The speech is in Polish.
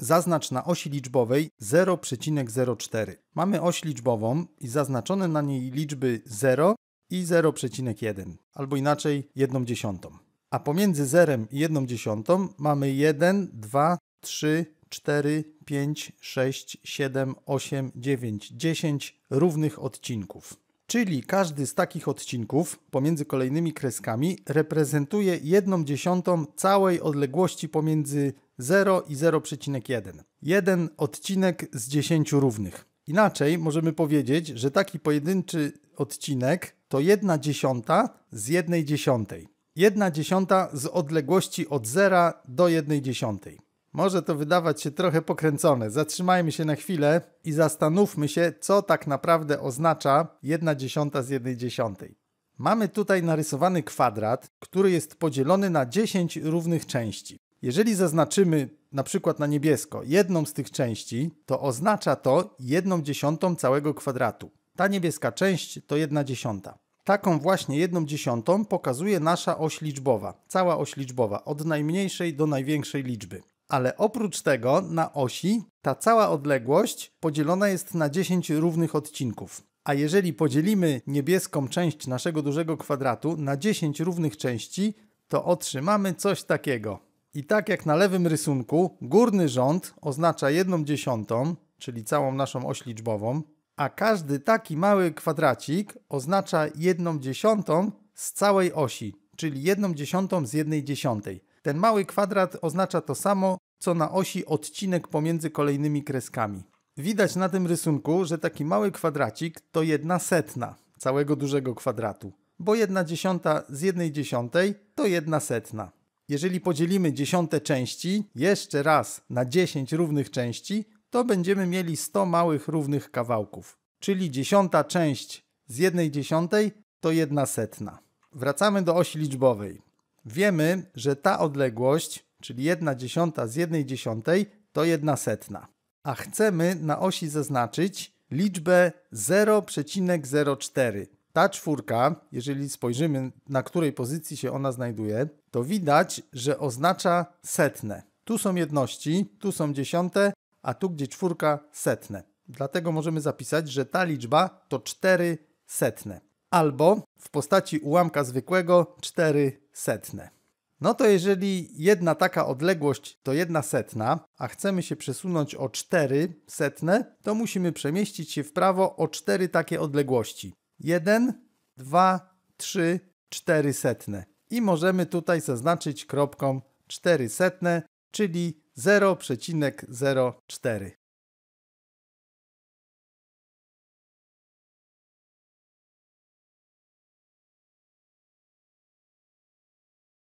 Zaznacz na osi liczbowej 0,04. Mamy oś liczbową i zaznaczone na niej liczby 0 i 0,1, albo inaczej 1 dziesiątą. A pomiędzy 0 i 1 dziesiątą mamy 1, 2, 3, 4, 5, 6, 7, 8, 9, 10 równych odcinków. Czyli każdy z takich odcinków pomiędzy kolejnymi kreskami reprezentuje 1 dziesiątą całej odległości pomiędzy 0 i 0,1. Jeden odcinek z 10 równych. Inaczej możemy powiedzieć, że taki pojedynczy odcinek to 1 dziesiąta z 1 dziesiątej. 1 dziesiąta z odległości od 0 do 1 dziesiątej. Może to wydawać się trochę pokręcone. Zatrzymajmy się na chwilę i zastanówmy się, co tak naprawdę oznacza 1 dziesiąta z 1 dziesiątej. Mamy tutaj narysowany kwadrat, który jest podzielony na 10 równych części. Jeżeli zaznaczymy na przykład na niebiesko jedną z tych części, to oznacza to 1 dziesiątą całego kwadratu. Ta niebieska część to 1 dziesiąta. Taką właśnie 1 dziesiątą pokazuje nasza oś liczbowa, cała oś liczbowa, od najmniejszej do największej liczby ale oprócz tego na osi ta cała odległość podzielona jest na 10 równych odcinków. A jeżeli podzielimy niebieską część naszego dużego kwadratu na 10 równych części, to otrzymamy coś takiego. I tak jak na lewym rysunku, górny rząd oznacza 1 dziesiątą, czyli całą naszą oś liczbową, a każdy taki mały kwadracik oznacza 1 dziesiątą z całej osi, czyli 1 dziesiątą z jednej dziesiątej. Ten mały kwadrat oznacza to samo, co na osi odcinek pomiędzy kolejnymi kreskami. Widać na tym rysunku, że taki mały kwadracik to jedna setna całego dużego kwadratu, bo jedna dziesiąta z jednej dziesiątej to jedna setna. Jeżeli podzielimy dziesiąte części jeszcze raz na 10 równych części, to będziemy mieli 100 małych równych kawałków. Czyli dziesiąta część z jednej dziesiątej to jedna setna. Wracamy do osi liczbowej. Wiemy, że ta odległość, czyli 1 dziesiąta z 1 dziesiątej, to 1 setna. A chcemy na osi zaznaczyć liczbę 0,04. Ta czwórka, jeżeli spojrzymy na której pozycji się ona znajduje, to widać, że oznacza setne. Tu są jedności, tu są dziesiąte, a tu gdzie czwórka setne. Dlatego możemy zapisać, że ta liczba to 4 setne albo w postaci ułamka zwykłego 4 setne. No to jeżeli jedna taka odległość to jedna setna, a chcemy się przesunąć o 4 setne, to musimy przemieścić się w prawo o 4 takie odległości. 1, 2, 3, 4 setne. I możemy tutaj zaznaczyć kropką 4 setne, czyli 0,04.